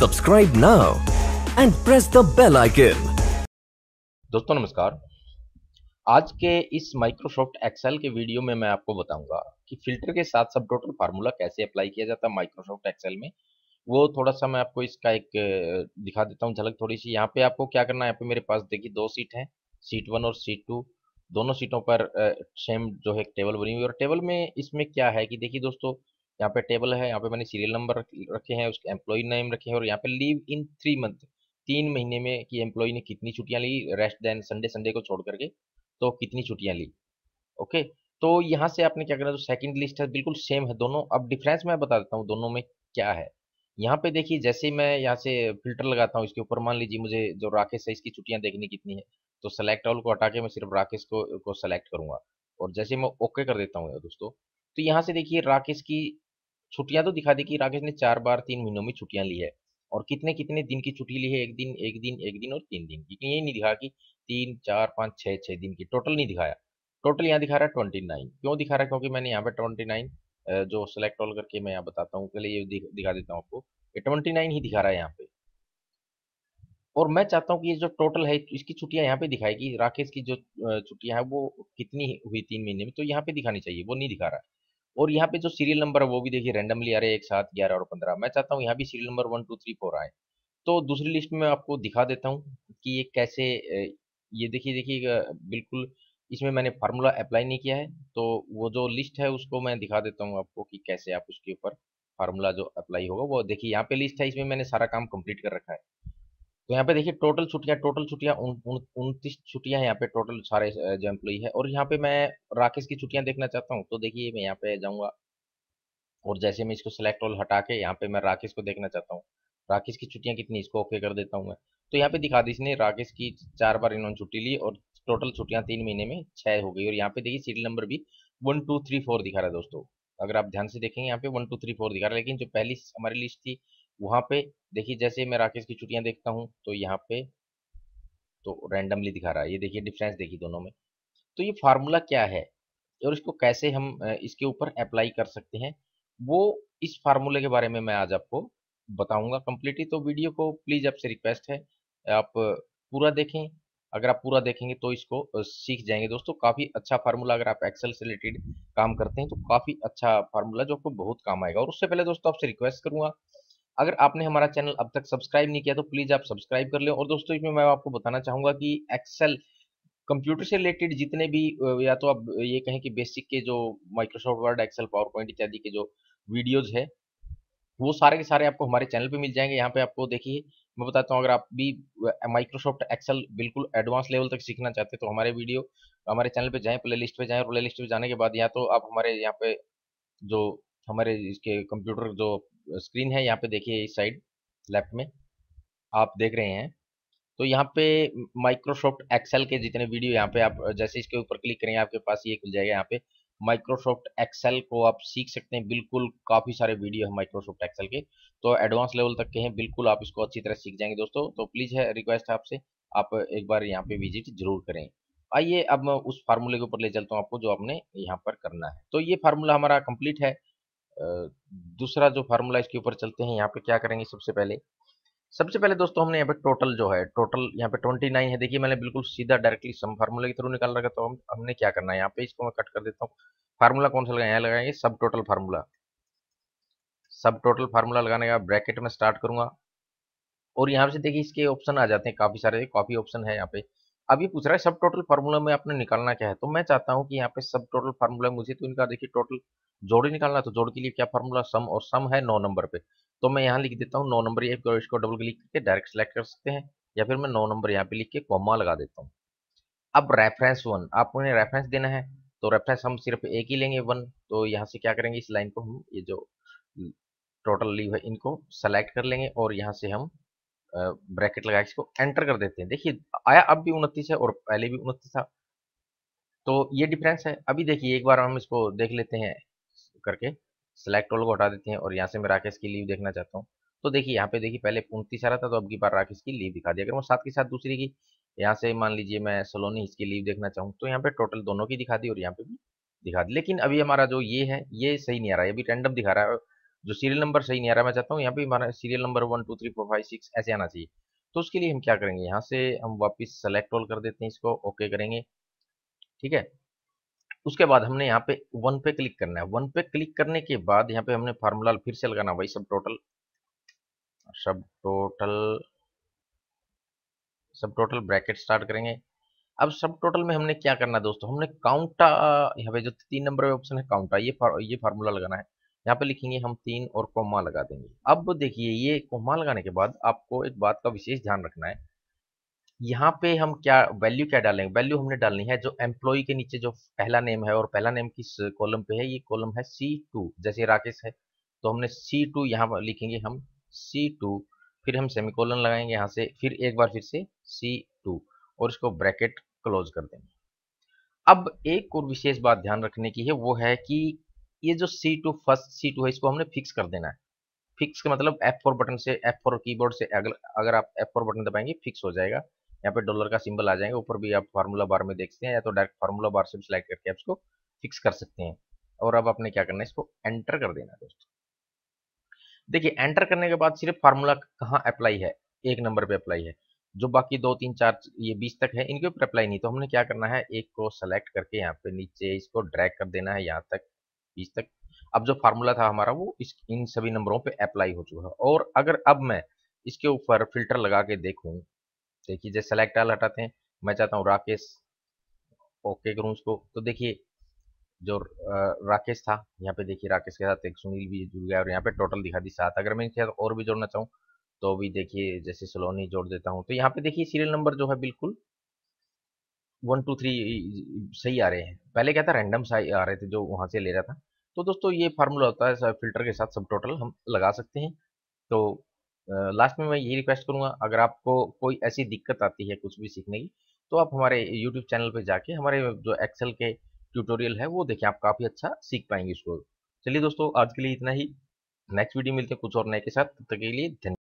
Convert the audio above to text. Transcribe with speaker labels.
Speaker 1: subscribe now and press the bell icon दोस्तों नमस्कार आज के इस माइक्रोसॉफ्ट एक्सेल के वीडियो में मैं आपको बताऊंगा कि फिल्टर के साथ सब टोटल फार्मूला कैसे अप्लाई किया जाता है माइक्रोसॉफ्ट एक्सेल में वो थोड़ा सा मैं आपको इसका एक दिखा देता हूँ झलक थोड़ी सी यहाँ पे आपको क्या करना है यहाँ पे मेरे पास देखिए दो सीट हैं सीट वन और सीट टू दोनों सीटों पर सेम जो है टेबल बनी हुई और टेबल में इसमें क्या है कि देखिए दोस्तों यहाँ पे टेबल है यहाँ पे मैंने सीरियल नंबर रखे हैं उसके एम्प्लॉय नेम रखे हैं और यहाँ पे लीव इन थ्री मंथ तीन महीने में कि एम्प्लॉय ने कितनी छुट्टियाँ ली रेस्ट देन संडे संडे को छोड़ करके तो कितनी छुट्टियाँ ली ओके तो यहाँ से आपने क्या करना जो सेकंड लिस्ट है बिल्कुल सेम है दोनों अब डिफरेंस मैं बता देता हूँ दोनों में क्या है यहाँ पे देखिए जैसे मैं यहाँ से फिल्टर लगाता हूँ इसके ऊपर मान लीजिए मुझे जो राकेश है इसकी छुट्टियाँ देखनी कितनी है तो सेलेक्ट ऑल को हटा के मैं सिर्फ राकेश को को सेलेक्ट करूंगा और जैसे मैं ओके कर देता हूँ दोस्तों तो यहाँ से देखिए राकेश की छुट्टियां तो दिखा दे कि राकेश ने चार बार तीन महीनों में छुट्टियां ली है और कितने कितने दिन की छुट्टी ली है एक दिन एक दिन एक दिन और तीन दिन ये नहीं दिखा कि तीन चार पाँच छः छः दिन की टोटल नहीं दिखाया टोटल यहाँ दिखा रहा है ट्वेंटी नाइन क्यों दिखा रहा है क्योंकि मैंने यहाँ पे ट्वेंटी नाइन जो सेलेक्ट ऑल करके मैं यहाँ बताता हूँ पहले ये दिखा देता हूँ आपको ये ट्वेंटी नाइन ही दिखा रहा है यहाँ पे और मैं चाहता हूँ कि ये जो टोटल है इसकी छुट्टियाँ यहाँ पे दिखाएगी राकेश की जो छुट्टियां है वो कितनी हुई तीन महीने में तो यहाँ पे दिखानी चाहिए वो नहीं दिखा रहा है और यहाँ पे जो सीरियल नंबर है वो भी देखिए रैंडमली आ रहे हैं एक साथ ग्यारह और पंद्रह मैं चाहता हूँ यहाँ भी serial number one two three four आए तो दूसरी लिस्ट में आपको दिखा देता हूँ कि ये कैसे ये देखिए देखिए बिल्कुल इसमें मैंने फार्मूला अप्लाई नहीं किया है तो वो जो लिस्ट है उसको मैं दिखा देता हूँ आपको कि कैसे आप उसके ऊपर फार्मूला जो अप्लाई होगा वो देखिए यहाँ पे लिस्ट है इसमें मैंने सारा काम कंप्लीट कर रखा है तो यहाँ पे देखिए टोटल छुट्टियाँ टोटल छुट्टियाँ उनतीस छुट्टियाँ यहाँ पे टोटल सारे जो एम्प्लॉई है और यहाँ पे मैं राकेश की छुट्टियाँ देखना चाहता हूँ तो देखिए मैं यहाँ पे जाऊँगा और जैसे मैं इसको सेलेक्ट ऑल हटा के यहाँ पे मैं राकेश को देखना चाहता हूँ राकेश की छुट्टियाँ कितनी इसको ओके कर देता हूँ मैं तो यहाँ पे दिखा दी इसने राकेश की चार बार इन्होंने छुट्टी ली और टोटल छुट्टियाँ तीन महीने में छः हो गई और यहाँ पे देखिए सीरियल नंबर भी वन टू थ्री फोर दिखा रहा है दोस्तों अगर आप ध्यान से देखेंगे यहाँ पे वन टू थ्री फोर दिखा रहा है लेकिन जो पहली हमारी लिस्ट थी वहां पे देखिए जैसे मैं राकेश की छुट्टियां देखता हूँ तो यहाँ पे तो रैंडमली दिखा रहा है ये देखिए डिफरेंस देखिए दोनों में तो ये फार्मूला क्या है और इसको कैसे हम इसके ऊपर अप्लाई कर सकते हैं वो इस फार्मूले के बारे में मैं आज आपको बताऊंगा कम्प्लीटली तो वीडियो को प्लीज़ आपसे रिक्वेस्ट है आप पूरा देखें अगर आप पूरा देखेंगे तो इसको सीख जाएंगे दोस्तों काफ़ी अच्छा फार्मूला अगर आप एक्सेल से रिलेटेड काम करते हैं तो काफ़ी अच्छा फार्मूला जो आपको बहुत काम आएगा और उससे पहले दोस्तों आपसे रिक्वेस्ट करूंगा अगर आपने हमारा चैनल अब तक सब्सक्राइब नहीं किया तो प्लीज़ आप सब्सक्राइब कर लें और दोस्तों इसमें मैं आपको बताना चाहूंगा कि एक्सेल कंप्यूटर से रिलेटेड जितने भी या तो आप ये कहें कि बेसिक के जो Microsoft Word Excel PowerPoint इत्यादि के जो वीडियोज़ है वो सारे के सारे आपको हमारे चैनल पे मिल जाएंगे यहाँ पे आपको देखिए मैं बताता हूँ अगर आप भी माइक्रोसॉफ्ट एक्सेल बिल्कुल एडवांस लेवल तक सीखना चाहते हैं तो हमारे वीडियो हमारे चैनल पे जाएं प्ले लिस्ट पे जाएं प्ले लिस्ट पे जाने के बाद या तो आप हमारे यहाँ पे जो हमारे इसके कंप्यूटर जो स्क्रीन है यहाँ पे देखिए इस साइड लेफ्ट में आप देख रहे हैं तो यहाँ पे माइक्रोसॉफ्ट एक्सेल के जितने वीडियो यहाँ पे आप जैसे इसके ऊपर क्लिक करेंगे आपके पास ये खुल जाएगा यहाँ पे माइक्रोसॉफ्ट एक्सेल को आप सीख सकते हैं बिल्कुल काफ़ी सारे वीडियो है माइक्रोसॉफ्ट एक्सेल के तो एडवांस लेवल तक के हैं बिल्कुल आप इसको अच्छी तरह सीख जाएंगे दोस्तों तो प्लीज़ है रिक्वेस्ट है आपसे आप एक बार यहाँ पे विजिट जरूर करें आइए अब मैं उस फार्मूले के ऊपर ले चलता हूँ आपको जो आपने यहाँ पर करना है तो ये फार्मूला हमारा कंप्लीट है दूसरा जो फार्मूला इसके ऊपर चलते हैं यहाँ पे क्या करेंगे सबसे पहले सबसे पहले दोस्तों हमने यहाँ पे टोटल जो है टोटल यहाँ पे ट्वेंटी नाइन है देखिए मैंने बिल्कुल सीधा डायरेक्टली सम फार्मूला के थ्रू निकाल रखा तो हम हमने क्या करना है यहाँ पे इसको मैं कट कर देता हूँ फार्मूला कौन सा लगाए यहाँ लगाएंगे subtotal formula subtotal formula लगाने का ब्रैकेट में स्टार्ट करूंगा और यहाँ से देखिए इसके ऑप्शन आ जाते हैं काफ़ी सारे काफ़ी ऑप्शन है यहाँ पे अब ये पूछ रहा है सब टोटल फार्मूला में आपने निकालना क्या है तो मैं चाहता हूँ कि यहाँ पे सब टोटल फार्मूला मुझे तो इनका देखिए टोटल जोड़ी निकालना तो जोड़ के लिए क्या फार्मूला सम और सम है नौ नंबर पे तो मैं यहाँ लिख देता हूँ नौ नंबर या इसको डबल क्लिक करके डायरेक्ट सेलेक्ट कर सकते हैं या फिर मैं नौ नंबर यहाँ पे लिख के कॉमा लगा देता हूँ अब रेफरेंस वन आपको उन्हें रेफरेंस देना है तो रेफरेंस हम सिर्फ एक ही लेंगे वन तो यहाँ से क्या करेंगे इस लाइन को हम ये जो टोटल लीव है इनको सेलेक्ट कर लेंगे और यहाँ से हम ब्रैकेट लगा इसको एंटर कर देते हैं देखिए आया अब भी उनतीस है और पहले भी उनतीस था तो ये डिफरेंस है अभी देखिए एक बार हम इसको देख लेते हैं करके सेलेक्ट ऑल को हटा देते हैं और यहाँ से मैं राकेश की लीव देखना चाहता हूँ तो देखिए यहाँ पे देखिए पहले उनतीस आ रहा था तो अब की बार राकेश की लीव दिखा दिया अगर मैं साथ के साथ दूसरी की यहाँ से मान लीजिए मैं सलोनी इसकी लीव देखना चाहूँ तो यहाँ पे टोटल दोनों की दिखा दी और यहाँ पे भी दिखा दी लेकिन अभी हमारा जो ये है ये सही नहीं आ रहा है अभी रैंडम दिखा रहा है जो सीरियल नंबर सही नहीं आ रहा मैं चाहता हूँ यहाँ पे हमारा serial number one two three four five six ऐसे आना चाहिए तो उसके लिए हम क्या करेंगे यहाँ से हम वापस सेलेक्ट ऑल कर देते हैं इसको ओके करेंगे ठीक है उसके बाद हमने यहाँ पे वन पे क्लिक करना है वन पे क्लिक करने के बाद यहाँ पे हमने फार्मूला फिर से लगाना भाई सब टोटल सब टोटल सब टोटल ब्रैकेट स्टार्ट करेंगे अब सब टोटल में हमने क्या करना है दोस्तों हमने काउंटा यहाँ पे जो तीन नंबर ऑप्शन है काउंटा ये फार, ये फार्मूला लगाना है यहाँ पे लिखेंगे हम तीन और कोमा लगा देंगे अब देखिए ये कोमा लगाने के बाद आपको एक बात का विशेष ध्यान रखना है यहाँ पे हम क्या वैल्यू क्या डालेंगे वैल्यू हमने डालनी है जो एम्प्लॉय के नीचे जो पहला नेम है और पहला नेम किस कॉलम पे है ये कॉलम है सी टू जैसे राकेश है तो हमने सी टू यहाँ पर लिखेंगे हम सी टू फिर हम सेमिकोलन लगाएंगे यहाँ से फिर एक बार फिर से सी टू और इसको ब्रैकेट क्लोज कर देंगे अब एक और विशेष बात ध्यान रखने की है वो है कि ये जो C2 टू फर्स्ट सी है इसको हमने फिक्स कर देना है फिक्स का मतलब F4 फोर बटन से F4 फोर कीबोर्ड से अगर अगर आप F4 फोर बटन दबाएंगे फिक्स हो जाएगा यहाँ पे डॉलर का सिंबल आ जाएगा ऊपर भी आप फार्मूला बार में देखते हैं या तो डायरेक्ट फार्मूला बार से सिलेक्ट करके आप इसको फिक्स कर सकते हैं और अब आपने क्या करना है इसको एंटर कर देना है दोस्तों देखिए एंटर करने के बाद सिर्फ फार्मूला कहाँ अप्लाई है एक नंबर पे अप्लाई है जो बाकी दो तीन चार ये बीस तक है इनके ऊपर अप्लाई नहीं तो हमने क्या करना है एक को सेलेक्ट करके यहाँ पे नीचे इसको ड्रैग कर देना है यहाँ तक बीस तक अब जो फार्मूला था हमारा वो इस इन सभी नंबरों पे अप्लाई हो चुका है और अगर अब मैं इसके ऊपर फिल्टर लगा के देखूं देखिए जैसे सेलेक्ट आल हटाते हैं मैं चाहता हूँ राकेश ओके करूँ उसको तो देखिए जो राकेश था यहाँ पे देखिए राकेश के साथ एक सुनील भी जुड़ गया और यहाँ पे टोटल दिखा दी सात अगर मैं इनके साथ और भी जोड़ना चाहूँ तो भी देखिए जैसे सलोनी जोड़ देता हूँ तो यहाँ पे देखिए सीरियल नंबर जो है बिल्कुल वन टू थ्री सही आ रहे हैं पहले क्या था रैंडम सही आ रहे थे जो वहाँ से ले रहा था तो दोस्तों ये फार्मूला होता है फिल्टर के साथ सब टोटल हम लगा सकते हैं तो लास्ट में मैं यही रिक्वेस्ट करूँगा अगर आपको कोई ऐसी दिक्कत आती है कुछ भी सीखने की तो आप हमारे यूट्यूब चैनल पर जाके हमारे जो एक्सेल के ट्यूटोरियल है वो देखें आप काफ़ी अच्छा सीख पाएंगे इसको चलिए दोस्तों आज के लिए इतना ही नेक्स्ट वीडियो मिलते हैं कुछ और नए के साथ तब तक के लिए धन्यवाद